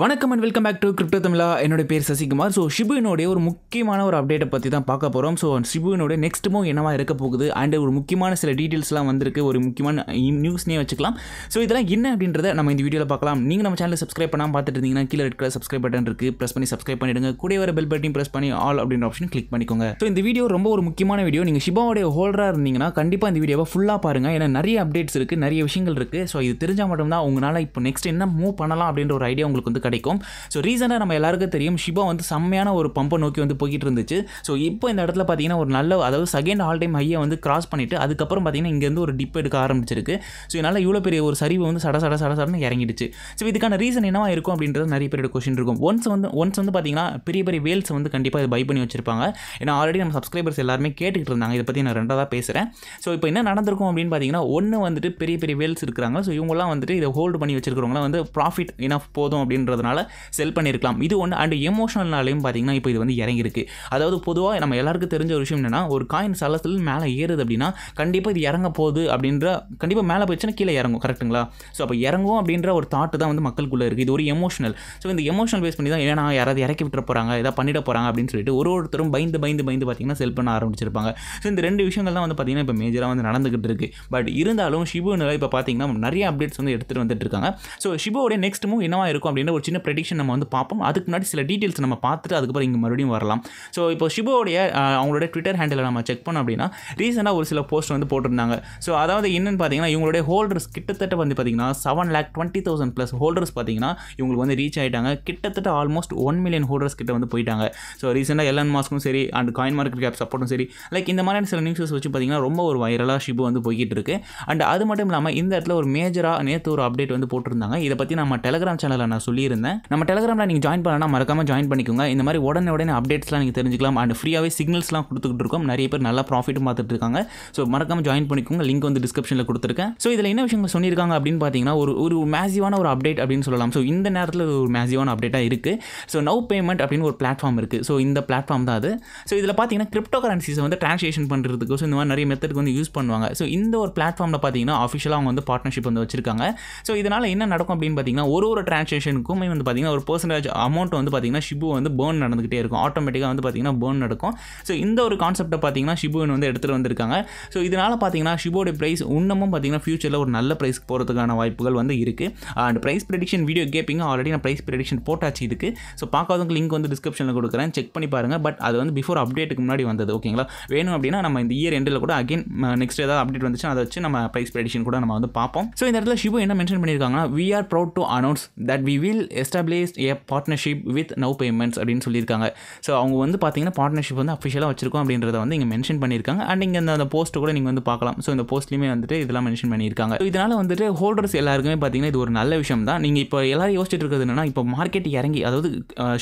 வணக்கம் and welcome back to crypto Tamizha என்னோட பேர் சசிகுமார் ஸோ ஷிபுனுடைய ஒரு முக்கியமான ஒரு அப்டேட்டை பற்றி தான் பார்க்க போகிறோம் ஸோ ஷிபுனுடைய நெக்ஸ்ட் மூவ் என்னவாக இருக்க போகுது அண்ட் ஒரு முக்கியமான சில டீட்டெயில்ஸ்லாம் வந்திருக்கு ஒரு முக்கியமான நியூஸ்னே வச்சுக்கலாம் ஸோ இதெல்லாம் என்ன அப்படின்றத நம்ம இந்த வீடியோவில் பார்க்கலாம் நீங்கள் நம்ம சேனலில் சப்ஸ்கிரைப் பண்ணாமல் பார்த்துட்டு இருந்தீங்கன்னா கீழே இருக்கிற சப்ஸ்கிரைப் பட்டன் இருக்குது ப்ரெஸ் பண்ணி சப்ஸ்கிரைப் பண்ணிடுங்க கூட வர பெல் பட்டன் ப்ரெஸ் பண்ணி ஆல் அப்படின்ற ஆப்ஷன் கிளிக் பண்ணிக்கோங்க ஸோ இந்த வீடியோ ரொம்ப ஒரு முக்கியமான வீடியோ நீங்கள் ஷிபாவோடைய ஹோல்டராக இருந்தீங்கன்னா கண்டிப்பாக இந்த வீடியோவை ஃபுல்லாக பாருங்கள் ஏன்னா நிறைய அப்டேட்ஸ் இருக்குது நிறைய விஷயங்கள் இருக்குது ஸோ இது தெரிஞ்சால் மட்டும்தான் உங்களால் இப்போ நெக்ஸ்ட் என்ன மூவ் பண்ணலாம் அப்படின்ற ஒரு ஐடியா உங்களுக்கு வந்து வந்து கிடைக்கும் ஸோ ரீசனாக நம்ம எல்லாருக்கும் தெரியும் ஷிபா வந்து செம்மையான ஒரு பம்பை நோக்கி வந்து போய்கிட்டு இருந்துச்சு ஸோ இப்போ இந்த இடத்துல பார்த்தீங்கன்னா ஒரு நல்ல அதாவது செகண்ட் ஆல் டைம் ஹையை வந்து கிராஸ் பண்ணிவிட்டு அதுக்கப்புறம் பார்த்தீங்கன்னா இங்கேருந்து ஒரு டிப் எடுக்க ஆரம்பிச்சிருக்கு ஸோ இதனால் இவ்வளோ பெரிய ஒரு சரிவு வந்து சட சட சட சடன்னு இறங்கிடுச்சு ஸோ இதுக்கான ரீசன் என்னவாக இருக்கும் அப்படின்றது நிறைய பேரோட கொஸ்டின் இருக்கும் ஒன்ஸ் வந்து ஒன்ஸ் வந்து பார்த்தீங்கன்னா பெரிய பெரிய வேல்ஸ் வந்து கண்டிப்பாக இது பை பண்ணி வச்சிருப்பாங்க ஏன்னா ஆல்ரெடி நம்ம சப்ஸ்கிரைபர்ஸ் எல்லாருமே கேட்டுக்கிட்டு இருந்தாங்க இதை பற்றி நான் ரெண்டாக தான் பேசுகிறேன் ஸோ இப்போ என்ன நடந்திருக்கும் அப்படின்னு பார்த்தீங்கன்னா ஒன்று வந்துட்டு பெரிய பெரிய வேல்ஸ் இருக்கிறாங்க ஸோ இவங்கெல்லாம் வந்துட்டு இதை ஹோல்டு பண்ணி வச்சிருக்கிறவங்களாம் வந்து ப்ராஃபிட் இனஃப் போதும் அப்படின்னு அப்படின்றதுனால செல் பண்ணியிருக்கலாம் இது ஒன்று அண்ட் எமோஷனல்னாலையும் பார்த்தீங்கன்னா இப்போ இது வந்து இறங்கியிருக்கு அதாவது பொதுவாக நம்ம எல்லாருக்கும் தெரிஞ்ச ஒரு விஷயம் என்னென்னா ஒரு காயின் சலத்தில் மேலே ஏறுது அப்படின்னா கண்டிப்பாக இது இறங்க போகுது அப்படின்ற கண்டிப்பாக மேலே போயிடுச்சுன்னா கீழே இறங்கும் கரெக்டுங்களா ஸோ அப்போ இறங்கும் அப்படின்ற ஒரு தாட்டு தான் வந்து மக்களுக்குள்ளே இருக்குது இது ஒரு எமோஷனல் ஸோ இந்த எமோஷனல் பேஸ் பண்ணி தான் ஏன்னா யாராவது இறக்கி விட்டுற போகிறாங்க ஏதாவது பண்ணிட போகிறாங்க அப்படின்னு சொல்லிட்டு ஒரு ஒருத்தரும் பயந்து பயந்து பயந்து பார்த்தீங்கன்னா செல் பண்ண ஆரம்பிச்சிருப்பாங்க ஸோ இந்த ரெண்டு விஷயங்கள் தான் வந்து பார்த்தீங்கன்னா இப்போ மேஜராக வந்து நடந்துகிட்டு இருக்குது பட் இருந்தாலும் ஷிபு நிலை இப்போ பார்த்தீங்கன்னா நிறைய அப்டேட்ஸ் வந்து எடுத்துகிட்டு வந்துட்டு இருக்காங்க ஸோ ஷிபோடைய நெக்ஸ்ட் மூவ் என்னவாக இருக்கும் அப்படின்னு ஒரு சின்ன ப்ரெடிக்ஷன் நம்ம வந்து பார்ப்போம் அதுக்கு முன்னாடி சில டீட்டெயில்ஸ் நம்ம பார்த்துட்டு அதுக்கப்புறம் இங்கே மறுபடியும் வரலாம் ஸோ இப்போ ஷிபோடைய அவங்களோட ட்விட்டர் ஹேண்டில் நம்ம செக் பண்ணோம் அப்படின்னா ரீசெண்டாக ஒரு சில போஸ்ட் வந்து போட்டிருந்தாங்க ஸோ அதாவது என்னென்னு பார்த்தீங்கன்னா இவங்களுடைய ஹோல்டர்ஸ் கிட்டத்தட்ட வந்து பார்த்தீங்கன்னா seven lakh twenty thousand plus holders பார்த்தீங்கன்னா இவங்களுக்கு வந்து ரீச் ஆகிட்டாங்க கிட்டத்தட்ட ஆல்மோஸ்ட் ஒன் மில்லியன் ஹோல்டர்ஸ் கிட்ட வந்து போயிட்டாங்க ஸோ ரீசெண்டாக எலன் மாஸ்க்கும் சரி அண்ட் காயின் மார்க்கெட் கேப் சப்போர்ட்டும் சரி லைக் இந்த மாதிரியான சில நியூஸஸ் வச்சு பார்த்தீங்கன்னா ரொம்ப ஒரு வைரலாக ஷிபு வந்து போய்கிட்டு இருக்கு அண்ட் அது மட்டும் இல்லாமல் இந்த இடத்துல ஒரு மேஜராக நேற்று ஒரு அப்டேட் வந்து போட்டிருந்தாங்க இதை பற்றி நம்ம டெலகிராம் சேனலில் நான் சொல்லி சொல்லியிருந்தேன் நம்ம டெலகிராமில் நீங்கள் ஜாயின் பண்ணலாம் மறக்காம ஜாயின் பண்ணிக்கோங்க இந்த மாதிரி உடனே உடனே அப்டேட்ஸ்லாம் நீங்கள் தெரிஞ்சுக்கலாம் அண்ட் ஃப்ரீயாகவே சிக்னல்ஸ்லாம் கொடுத்துக்கிட்டு இருக்கோம் நிறைய பேர் நல்லா ப்ராஃபிட்டும் பார்த்துட்டு இருக்காங்க ஸோ மறக்காம ஜாயின் பண்ணிக்கோங்க லிங்க் வந்து டிஸ்கிரிப்ஷனில் கொடுத்துருக்கேன் ஸோ இதில் என்ன விஷயங்கள் சொல்லியிருக்காங்க அப்படின்னு பார்த்தீங்கன்னா ஒரு ஒரு மேசிவான ஒரு அப்டேட் அப்படின்னு சொல்லலாம் ஸோ இந்த நேரத்தில் ஒரு மேசிவான அப்டேட்டாக இருக்குது ஸோ நவ் பேமெண்ட் அப்படின்னு ஒரு பிளாட்ஃபார்ம் இருக்குது ஸோ இந்த பிளாட்ஃபார்ம் தான் அது ஸோ இதில் பார்த்தீங்கன்னா கிரிப்டோ கரன்சிஸை வந்து ட்ரான்ஸ்லேஷன் பண்ணுறதுக்கு ஸோ இந்த மாதிரி நிறைய மெத்தடுக்கு வந்து யூஸ் பண்ணுவாங்க ஸோ இந்த ஒரு பிளாட்ஃபார்மில் பார்த்தீங்கன்னா அஃபிஷியலாக அவங்க வந்து பார்ட்னர்ஷிப் வந்து வச்சிருக்காங்க ஸோ இதனால் என்ன நடக்கும் அப்படின்னு பார்த்தீங்கன்னா ஒரு ஒரு டிரான்ஸ்லேஷனுக்கும் எல்லாருக்குமே வந்து பார்த்திங்கன்னா ஒரு பர்சன்டேஜ் அமௌண்ட் வந்து பார்த்திங்கன்னா ஷிபு வந்து பேர்ன் நடந்துகிட்டே இருக்கும் ஆட்டோமேட்டிக்காக வந்து பார்த்திங்கன்னா பேர்ன் நடக்கும் ஸோ இந்த ஒரு கான்செப்ட்டை பார்த்திங்கன்னா ஷிபுவின் வந்து எடுத்துகிட்டு வந்திருக்காங்க ஸோ இதனால் பார்த்திங்கன்னா ஷிபோட ப்ரைஸ் இன்னமும் பார்த்திங்கன்னா ஃபியூச்சரில் ஒரு நல்ல ப்ரைஸ் போகிறதுக்கான வாய்ப்புகள் வந்து இருக்குது அண்ட் ப்ரைஸ் ப்ரெடிக்ஷன் வீடியோ கேப்பிங்க ஆல்ரெடி நான் ப்ரைஸ் ப்ரெடிக்ஷன் போட்டாச்சு இதுக்கு ஸோ பார்க்காதவங்க லிங்க் வந்து டிஸ்கிரிப்ஷனில் கொடுக்குறேன் செக் பண்ணி பாருங்கள் பட் அது வந்து பிஃபோர் அப்டேட்டுக்கு முன்னாடி வந்தது ஓகேங்களா வேணும் அப்படின்னா நம்ம இந்த இயர் எண்டில் கூட அகைன் நெக்ஸ்ட் ஏதாவது அப்டேட் வந்துச்சுன்னா அதை வச்சு நம்ம ப்ரைஸ் ப்ரெடிக்ஷன் கூட நம்ம வந்து பார்ப்போம் ஸோ இந்த இடத்துல ஷிபு என்ன மென்ஷன் பண்ணியிருக்காங்கன்னா we are proud to announce that we will establish a partnership with now payments அப்படின்னு சொல்லியிருக்காங்க ஸோ அவங்க வந்து பார்த்தீங்கன்னா பார்ட்னர்ஷிப் வந்து அஃபிஷியலாக வச்சிருக்கோம் அப்படின்றத வந்து இங்கே மென்ஷன் பண்ணியிருக்காங்க அண்ட் இங்கே அந்த போஸ்ட்டு கூட நீங்கள் வந்து பார்க்கலாம் ஸோ இந்த போஸ்ட்லேயுமே வந்துட்டு இதெல்லாம் மென்ஷன் பண்ணியிருக்காங்க இதனால் வந்துட்டு ஹோல்டர்ஸ் எல்லாருக்குமே பார்த்தீங்கன்னா இது ஒரு நல்ல விஷயம் தான் நீங்கள் இப்போ எல்லாரும் யோசிச்சுட்டு இருக்கிறது என்னன்னா இப்போ மார்க்கெட் இறங்கி அதாவது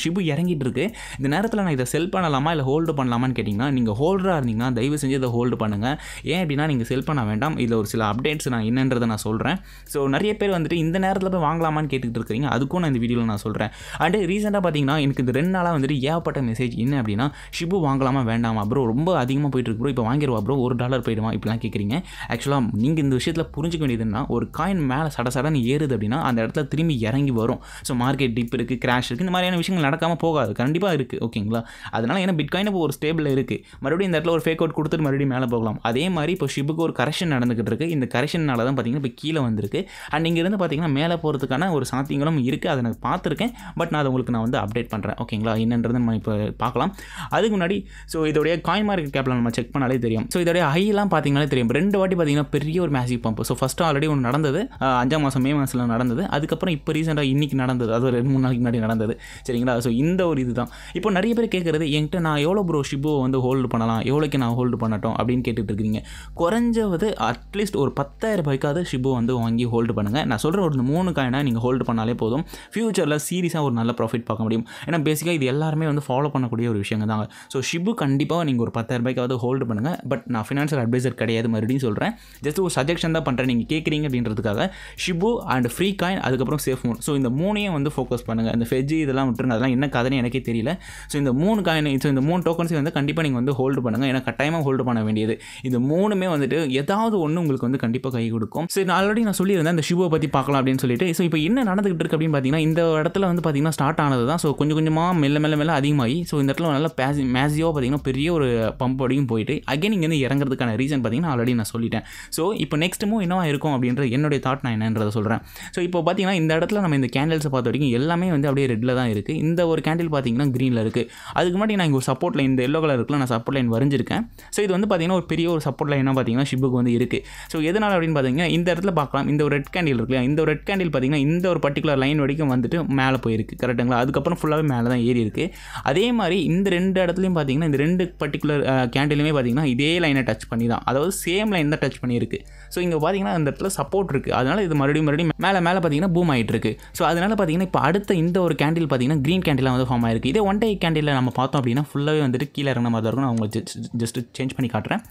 ஷிப்பு இறங்கிட்டு இருக்கு இந்த நேரத்தில் நான் இதை செல் பண்ணலாமா இல்லை ஹோல்டு பண்ணலாமான்னு கேட்டிங்கன்னா நீங்கள் ஹோல்டராக இருந்தீங்கன்னா தயவு செஞ்சு இதை ஹோல்டு பண்ணுங்கள் ஏன் அப்படின்னா நீங்கள் செல் பண்ண வேண்டாம் இதில் ஒரு சில அப்டேட்ஸ் நான் என்னன்றதை நான் சொல்கிறேன் ஸோ நிறைய பேர் வந்துட்டு இந்த நேரத்தில் போய் வாங்கலாமான்னு கேட்டுக்கிட்டு இருக்கிறீங்க அதுக்கும் நான் இந்த வீடியோவில் நான் சொல்கிறேன் அண்டு ரீசெண்டாக பார்த்தீங்கன்னா எனக்கு இந்த ரெண்டு நாளாக வந்துட்டு ஏகப்பட்ட மெசேஜ் என்ன அப்படின்னா ஷிபு வாங்கலாமா வேண்டாமா ப்ரோ ரொம்ப அதிகமாக போயிட்டு இருக்கு ப்ரோ இப்போ வாங்கிடுவா ப்ரோ ஒரு டாலர் போயிடுமா இப்படிலாம் கேட்குறீங்க ஆக்சுவலாக நீங்கள் இந்த விஷயத்தில் புரிஞ்சுக்க வேண்டியதுன்னா ஒரு காயின் மேலே சட சடன்னு ஏறுது அப்படின்னா அந்த இடத்துல திரும்பி இறங்கி வரும் ஸோ மார்க்கெட் டிப் இருக்குது கிராஷ் இருக்குது இந்த மாதிரியான விஷயங்கள் நடக்காமல் போகாது கண்டிப்பாக இருக்குது ஓகேங்களா அதனால் ஏன்னா பிட்காயின் இப்போ ஒரு ஸ்டேபிளில் இருக்குது மறுபடியும் இந்த இடத்துல ஒரு ஃபேக் அவுட் கொடுத்துட்டு மறுபடியும் மேலே போகலாம் அதே மாதிரி இப்போ ஷிப்புக்கு ஒரு கரெக்ஷன் நடந்துகிட்டு இருக்குது இந்த கரெக்ஷனால தான் பார்த்தீங்கன்னா இப்போ கீழே வந்திருக்கு அண்ட் இங்கேருந்து பார்த்தீங்கன்னா மேலே போகிறதுக்கான ஒரு சாத்தியங்களும் இருக்குது அதை நான் பார்த்துருக்கேன் பட் நான் அதை உங்களுக்கு நான் வந்து அப்டேட் பண்ணுறேன் ஓகேங்களா என்னன்றது நம்ம இப்போ பார்க்கலாம் அதுக்கு முன்னாடி ஸோ இதோடைய காயின் மார்க்கெட் கேப்பில் நம்ம செக் பண்ணாலே தெரியும் ஸோ இதோடைய ஹைலாம் பார்த்திங்கனாலே தெரியும் ரெண்டு வாட்டி பார்த்தீங்கன்னா பெரிய ஒரு massive pump so first already ஒன்று நடந்தது அஞ்சாம் மாதம் மே மாதத்தில் நடந்தது அதுக்கப்புறம் இப்போ ரீசெண்டாக இன்றைக்கி நடந்தது அது ரெண்டு மூணு நாளைக்கு முன்னாடி நடந்தது சரிங்களா ஸோ இந்த ஒரு இது தான் இப்போ நிறைய பேர் கேட்குறது என்கிட்ட நான் எவ்வளோ ப்ரோ ஷிப்போ வந்து ஹோல்டு பண்ணலாம் எவ்வளோக்கு நான் ஹோல்டு பண்ணட்டும் அப்படின்னு கேட்டுட்டு இருக்கீங்க குறைஞ்சது அட்லீஸ்ட் ஒரு பத்தாயிரம் ரூபாய்க்காவது ஷிப்போ வந்து வாங்கி ஹோல்டு பண்ணுங்கள் நான் சொல்கிற ஒரு மூணு காயினாக நீங்கள் ஹோல்டு பண்ணாலே போதும் ஃப்யூச்சரில் சீரியஸாக ஒரு நல்ல ப்ராஃபிட் பார்க்க முடியும் ஏன்னா பேசிக்காக இது எல்லாருமே வந்து ஃபாலோ பண்ணக்கூடிய ஒரு விஷயங்க தாங்க ஸோ ஷிப்பு கண்டிப்பாக நீங்கள் ஒரு ரூபாய்க்காவது ஹோல்டு பண்ணுங்கள் பட் நான் ஃபினான்ஷியல் அட்வைசர் கிடையாது மறுபடியும் சொல்கிறேன் ஜஸ்ட் ஒரு சஜெக்ஷன் தான் பண்ணுறேன் நீங்கள் கேட்குறீங்க அப்படின்றதுக்காக ஷிபு அண்ட் ஃப்ரீ காயின் அதுக்கப்புறம் சேஃப் மூன் ஸோ இந்த மூணையும் வந்து ஃபோக்கஸ் பண்ணுங்கள் இந்த ஃபெஜ்ஜு இதெல்லாம் விட்டுருங்க அதெல்லாம் என்ன கதைன்னு எனக்கே தெரியல ஸோ இந்த மூணு காயின் ஸோ இந்த மூணு டோக்கன்ஸையும் வந்து கண்டிப்பாக நீங்கள் வந்து ஹோல்டு பண்ணுங்கள் ஏன்னா கட்டாயமாக ஹோல்டு பண்ண வேண்டியது இந்த மூணுமே வந்துட்டு ஏதாவது ஒன்று உங்களுக்கு வந்து கண்டிப்பாக கை கொடுக்கும் சரி நான் ஆல்ரெடி நான் சொல்லியிருந்தேன் அந்த ஷிபுவை பற்றி பார்க்கலாம் அப்படின்னு சொல்லிட்டு ஸோ இப்போ என்ன நடந்துகிட்டு இருக்கு அப்படின்னு பார்த்தீங்கன்னா பார்த்தீங்கன்னா இந்த இடத்துல வந்து பார்த்திங்கன்னா ஸ்டார்ட் ஆனது தான் ஸோ கொஞ்சம் கொஞ்சமாக மெல்ல மெல்ல மெல்ல அதிகமாகி ஸோ இந்த இடத்துல நல்லா பேசி மேசியோ பார்த்திங்கன்னா பெரிய ஒரு பம்ப் அடியும் போயிட்டு அகைன் இங்கேருந்து இறங்குறதுக்கான ரீசன் பார்த்திங்கன்னா ஆல்ரெடி நான் சொல்லிட்டேன் ஸோ இப்போ நெக்ஸ்ட் மூவ் இருக்கும் அப்படின்ற என்னுடைய தாட் நான் என்னன்றதை சொல்கிறேன் ஸோ இப்போ பார்த்திங்கன்னா இந்த இடத்துல நம்ம இந்த கேண்டில்ஸை பார்த்த வரைக்கும் எல்லாமே வந்து அப்படியே ரெட்டில் தான் இருக்குது இந்த ஒரு கேண்டில் பார்த்திங்கன்னா க்ரீனில் இருக்குது அதுக்கு முன்னாடி நான் இங்கே ஒரு சப்போர்ட் லைன் இந்த எல்லோ கலர் இருக்குல்ல நான் சப்போர்ட் லைன் வரைஞ்சிருக்கேன் ஸோ இது வந்து பார்த்திங்கன்னா ஒரு பெரிய ஒரு சப்போர்ட் லைனாக பார்த்திங்கன்னா ஷிப்புக்கு வந்து இருக்குது ஸோ எதனால் அப்படின்னு பார்த்திங்கன்னா இந்த இடத்துல பார்க்கலாம் இந்த ஒரு ரெட் கேண்டில் இருக்குல்லையா இந்த ஒரு ரெட் கேண்டில் பார்த்திங்கன்னா இந்த ஒரு பர்டிகுலர் லைன் வரைக்கும் வரைக்கும் வந்துட்டு மேலே போயிருக்கு கரெக்டுங்களா அதுக்கப்புறம் ஃபுல்லாகவே மேலே தான் ஏறி இருக்குது அதே மாதிரி இந்த ரெண்டு இடத்துலையும் பார்த்தீங்கன்னா இந்த ரெண்டு பர்டிகுலர் கேண்டிலுமே பார்த்தீங்கன்னா இதே லைனை டச் பண்ணி தான் அதாவது சேம் லைன் தான் டச் பண்ணியிருக்கு ஸோ இங்கே பார்த்தீங்கன்னா அந்த இடத்துல சப்போர்ட் இருக்குது அதனால் இது மறுபடியும் மறுபடியும் மேலே மேலே பார்த்தீங்கன்னா பூம் ஆகிட்டு இருக்கு ஸோ அதனால் பார்த்தீங்கன்னா இப்போ அடுத்த இந்த ஒரு கேண்டில் பார்த்தீங்கன்னா க்ரீன் கேண்டிலாம் வந்து ஃபார்ம் ஆயிருக்கு இதே ஒன் டே கேண்டிலில் நம்ம பார்த்தோம் அப்படின்னா ஃபுல்லாகவே வந்துட்டு கீழே இறங்கின மாதிரி தான் இருக்கும் நான் உங்களுக்கு ஜஸ்ட் சேஞ்ச் பண்ணி காட்டுறேன்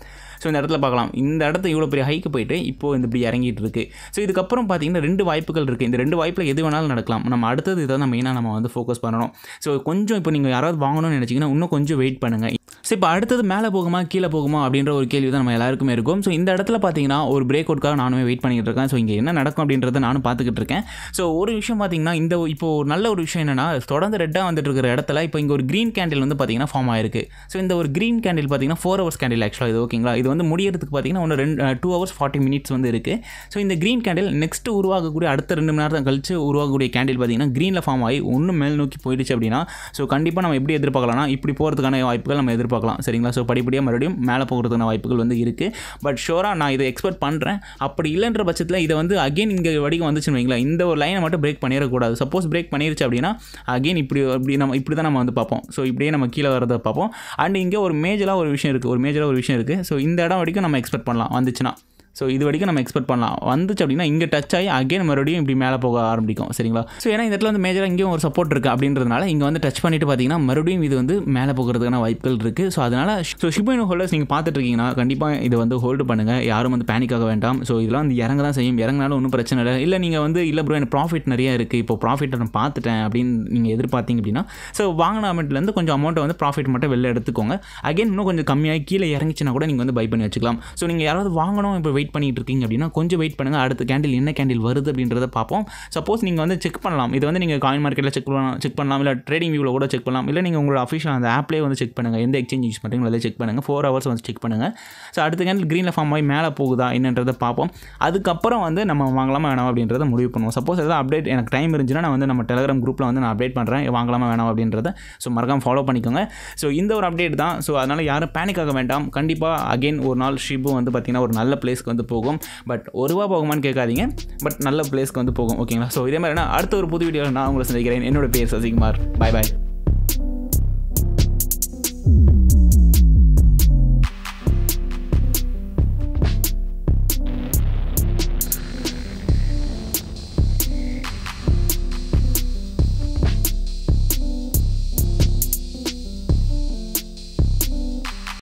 ஸோ இந்த இடத்துல பார்க்கலாம் இந்த இடத்துல இவ்வளோ பெரிய ஹைக்கு போயிட்டு இப்போது இந்த இப்படி இறங்கிட்டு இருக்கு ஸோ இதுக்கப்புறம் பார்த்தீங்கன்னா ரெண்டு வாய்ப்புகள் இருக்குது இந்த ரெண்டு வாய்ப்பில் எது வேணாலும் நடக்கலாம் நம்ம அடுத்தது இதை தான் மெயினாக நம்ம வந்து ஃபோக்கஸ் பண்ணணும் ஸோ கொஞ்சம் இப்போ நீங்கள் யாராவது வாங்கணும்னு நினச்சிங்கன்னா இன்னும் கொஞ்சம் வெயிட் பண்ணுங்கள் ஸோ இப்போ அடுத்தது மேலே போகுமா கீழே போகுமா அப்படின்ற ஒரு கேள்வி தான் நம்ம எல்லாருக்குமே இருக்கும் ஸோ இந்த இடத்துல பார்த்தீங்கன்னா ஒரு பிரேக் அவுட்காக நானுமே வெயிட் பண்ணிட்டு இருக்கேன் ஸோ இங்கே என்ன நடக்கும் அப்படின்றத நானும் பார்த்துக்கிட்டு இருக்கேன் ஸோ ஒரு விஷயம் பார்த்தீங்கன்னா இந்த இப்போ ஒரு நல்ல ஒரு விஷயம் என்னென்னா தொடர்ந்து ரெட்டாக வந்துட்டு இருக்கிற இடத்துல இப்போ இங்கே ஒரு க்ரீன் கேண்டில் வந்து பார்த்தீங்கன்னா ஃபார்ம் ஆயிருக்கு ஸோ இந்த ஒரு க்ரீன் கேண்டில் பார்த்தீங்கன்னா ஃபோர் ஹவர்ஸ் கேண்டில் ஆக்சுவலாக இது ஓகேங்களா இது வந்து முடியறதுக்கு பார்த்தீங்கன்னா ஒன்று ரெண்டு டூ ஹவர்ஸ் ஃபார்ட்டி மினிட்ஸ் வந்து இருக்குது ஸோ இந்த க்ரீன் கேண்டில் நெக்ஸ்ட் உருவாகக்கூடிய அடுத்த ரெண்டு மணி நேரம் கழிச்சு உருவாகக்கூடிய கேண்டில் பார்த்தீங்கன்னா க்ரீனில் ஃபார்ம் ஆகி ஒன்று மேல் நோக்கி போயிடுச்சு அப்படின்னா ஸோ கண்டிப்பாக நம்ம எப்படி எதிர்பார்க்கலாம்னா இப்படி போகிறதுக்கான வாய்ப்புகள் நம்ம எதிர்பார்க்கலாம் பார்க்கலாம் சரிங்களா ஸோ படிப்படியாக மறுபடியும் மேலே போகிறதுக்கான வாய்ப்புகள் வந்து இருக்குது பட் ஷோராக நான் இதை எக்ஸ்பெக்ட் பண்ணுறேன் அப்படி இல்லைன்ற பட்சத்தில் இதை வந்து அகெயின் இங்கே வடிக்கும் வந்துச்சுன்னு வைங்களா இந்த ஒரு லைனை மட்டும் பிரேக் பண்ணிடக்கூடாது சப்போஸ் பிரேக் பண்ணிருச்சு அப்படின்னா அகெயின் இப்படி அப்படி நம்ம இப்படி தான் நம்ம வந்து பார்ப்போம் ஸோ இப்படியே நம்ம கீழே வரதை பார்ப்போம் அண்ட் இங்கே ஒரு மேஜராக ஒரு விஷயம் இருக்குது ஒரு மேஜராக ஒரு விஷயம் இருக்குது ஸோ இந்த இடம் வரைக்கும் நம்ம எக்ஸ்பெக்ட் பண்ணலாம் வந்துச்சுன்னா ஸோ இது வரைக்கும் நம்ம எக்ஸ்பெக்ட் பண்ணலாம் வந்துச்சு அப்படின்னா இங்கே டச் ஆகி அகைன் மறுபடியும் இப்படி மேலே போக ஆரம்பிக்கும் சரிங்களா ஸோ ஏன்னா இந்த இடத்துல வந்து மேஜராக இங்கேயும் ஒரு சப்போர்ட் இருக்குது அப்படின்றதுனால இங்கே வந்து டச் பண்ணிட்டு பார்த்தீங்கன்னா மறுபடியும் இது வந்து மேலே போகிறதுக்கான வாய்ப்புகள் இருக்குது ஸோ அதனால் ஸோ ஷிபைனு ஹோல்டர்ஸ் நீங்கள் பார்த்துட்டு இருக்கீங்கன்னா கண்டிப்பாக இதை வந்து ஹோல்டு பண்ணுங்கள் யாரும் வந்து பேனிக் ஆக வேண்டாம் ஸோ இதெல்லாம் வந்து இறங்க தான் செய்யும் இறங்கினாலும் ஒன்றும் பிரச்சனை இல்லை இல்லை நீங்கள் வந்து இல்லை ப்ரோ எனக்கு ப்ராஃபிட் நிறையா இருக்குது இப்போ ப்ராஃபிட் நான் பார்த்துட்டேன் அப்படின்னு நீங்கள் எதிர்பார்த்தீங்க அப்படின்னா ஸோ வாங்கின அமௌண்ட்லேருந்து கொஞ்சம் அமௌண்ட்டை வந்து ப்ராஃபிட் மட்டும் வெளில எடுத்துக்கோங்க அகைன் இன்னும் கொஞ்சம் கம்மியாக கீழே இறங்கிச்சுன்னா கூட நீங்கள் வந்து பை பண்ணி வச்சுக்கலாம் ஸோ நீங்கள் யாராவது வாங்கணும் இப்போ வெயிட் வெயிட் பண்ணிகிட்டு இருக்கீங்க அப்படின்னா கொஞ்சம் வெயிட் பண்ணுங்கள் அடுத்த கேண்டில் என்ன கேண்டில் வருது அப்படின்றத பார்ப்போம் சப்போஸ் நீங்கள் வந்து செக் பண்ணலாம் இது வந்து நீங்கள் காயின் மார்க்கெட்டில் செக் பண்ணலாம் செக் பண்ணலாம் இல்லை ட்ரேடிங் வியூவில் கூட செக் பண்ணலாம் இல்லை நீங்கள் உங்களோட அஃபிஷியல் அந்த ஆப்லேயே வந்து செக் பண்ணுங்கள் எந்த எக்ஸ்சேஞ்ச் யூஸ் பண்ணுறீங்களோ அதை செக் பண்ணுங்கள் ஃபோர் ஹவர்ஸ் வந்து செக் பண்ணுங்கள் ஸோ அடுத்த கேண்டில் க்ரீனில் ஃபார்ம் ஆகி மேலே போகுதா என்னன்றதை பார்ப்போம் அதுக்கப்புறம் வந்து நம்ம வாங்கலாமா வேணாம் அப்படின்றத முடிவு பண்ணுவோம் சப்போஸ் எதாவது அப்டேட் எனக்கு டைம் இருந்துச்சுன்னா நான் வந்து நம்ம டெலகிராம் குரூப்பில் வந்து நான் அப்டேட் பண்ணுறேன் வாங்கலாமா வேணாம் அப்படின்றத ஸோ மறக்காமல் ஃபாலோ பண்ணிக்கோங்க ஸோ இந்த ஒரு அப்டேட் தான் ஸோ அதனால் யாரும் பேனிக் ஆக வேண்டாம் கண்டிப்பாக அகெயின் ஒரு நாள் ஷிபு வந்து பார்த்திங்கன்னா ஒரு நல்ல பிளேஸ்க்கு வந்து வந்து போகும் பட் ஒரு ரூபா போகுமான்னு கேட்காதீங்க பட் நல்ல பிளேஸ்க்கு வந்து போகும் ஓகேங்களா ஸோ இதே நான் அடுத்த ஒரு புது வீடியோவில் நான் உங்களை சந்திக்கிறேன் என்னோட பேர் சசிகுமார் பாய் பாய்